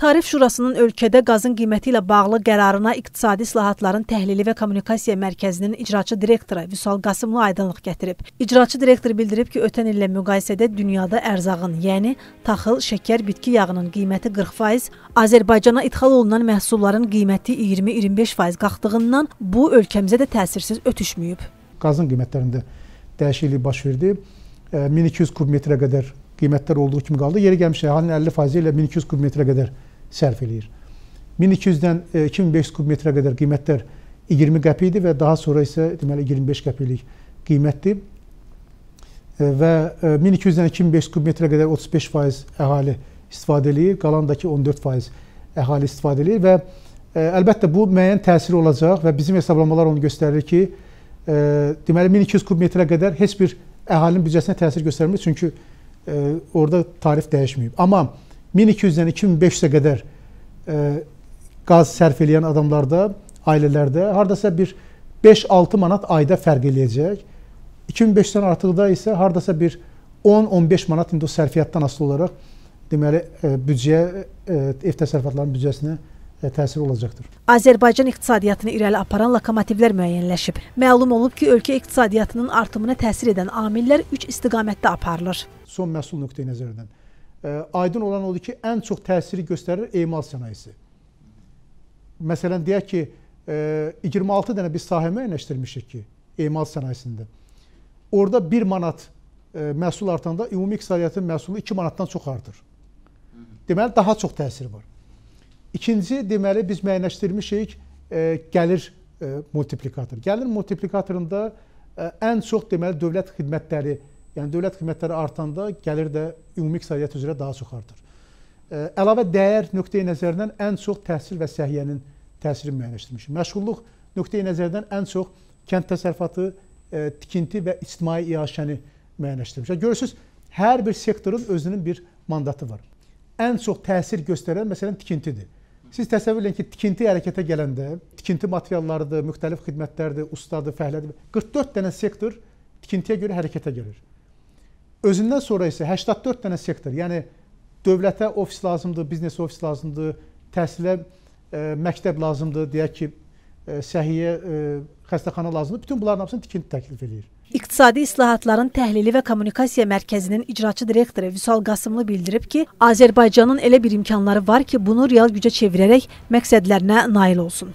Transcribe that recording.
Tarif Şurasının ölkədə qazın qiyməti ilə bağlı qərarına iqtisadi islahatların təhlili və kommunikasiya mərkəzinin icraçı direktoru Vüsal Qasımlı aydınlıq gətirib. İcraçı direktor bildirib ki, ötən illə müqayisədə dünyada ərzağın, yəni taxıl, şəkər, bitki yağının qiyməti 40%, Azərbaycana ixal olunan məhsulların qiyməti 20-25% qalxdığından bu ölkəmizə də təsirsiz ötüşməyib. Qazın qiymətlərində dəyişiklik baş verdi. 1200 kubmetrə qədər qiymətlər olduğu kimi qaldı. Yeri gəlmiş əhalinin 50% ilə 1200 kubmetrə qədər sərf eləyir. 1200-dən 2500 kubmetrə qədər qiymətlər 20 qəpikdir və daha sonra isə deməli 25 qəpiklik qiymətdir. E, və 1200-dən 2500 kubmetrə qədər 35% əhali istifadə eləyir, qalandakı 14% əhali istifadə eləyir və e, əlbəttə bu müəyyən təsiri olacaq və bizim hesablamalar onu göstərir ki, e, deməli 1200 kubmetrə qədər heç bir əhalinin büdcəsinə təsir göstərmir, çünki orada tarif dəyişməyib. Amma 1200-dən 2500-ə qədər e, qaz sərf eləyən adamlarda, ailələrdə hardasa bir 5-6 manat ayda fərq eləyəcək. 2500-dən artıqda isə hardasa bir 10-15 manat indi o sərfiyyatdan asılı olaraq deməli e, büdcəyə e, ev təsərrüfatlarının büdcəsinə e, təsir olacaqdır. Azərbaycan iqtisadiyyatını irəli aparan lokomotivlər müəyyənləşib. Məlum olub ki, ölkə iqtisadiyyatının artımına təsir edən amillər 3 istiqamətdə aparılır. Son məhsul nöqteyi nəzərdən aydın olan odur ki, ən çox təsiri göstərir emal sənayesi. Məsələn, deyək ki, 26 e, dənə biz sahə müəyyənləşdirmişik ki, emal sənayesində. Orada 1 manat e, məhsul artanda ümumi iqtisadiyyatın məhsulu 2 manatdan çox artır. Deməli, daha çox təsir var. İkinci, deməli, biz müəyyənləşdirmişik e, gəlir multiplikator. Gəlir multiplikatorunda ən çox deməli dövlət xidmətləri Yəni dövlət xidmətləri artanda gəlir də ümumi iqtisadiyyat üzrə daha çox artır. Əlavə dəyər nöqteyi nəzərindən ən çox təhsil və səhiyyənin təsirini müəyyənləşdirmişik. Məşğulluq nöqteyi nəzərdən ən çox kənd təsərrüfatı, tikinti və ictimai iaşəni müəyyənləşdirmişik. Görürsüz, hər bir sektorun özünün bir mandatı var. Ən çox təsir göstərən məsələn tikintidir. Siz təsəvvür edin ki, tikinti hərəkətə gələndə, tikinti materiallarıdır, müxtəlif xidmətlərdir, ustadır, fəhlədir. 44 dənə sektor tikintiyə görə hərəkətə gəlir. Özündən sonra isə 84 dənə sektor, yəni dövlətə ofis lazımdır, biznes ofis lazımdır, təhsilə e, məktəb lazımdır, deyək ki, e, səhiyyə e, xəstəxana lazımdır. Bütün bunların hamısını tikinti təklif eləyir. İqtisadi islahatların təhlili və kommunikasiya mərkəzinin icraçı direktoru Vüsal Qasımlı bildirib ki, Azərbaycanın elə bir imkanları var ki, bunu real gücə çevirərək məqsədlərinə nail olsun.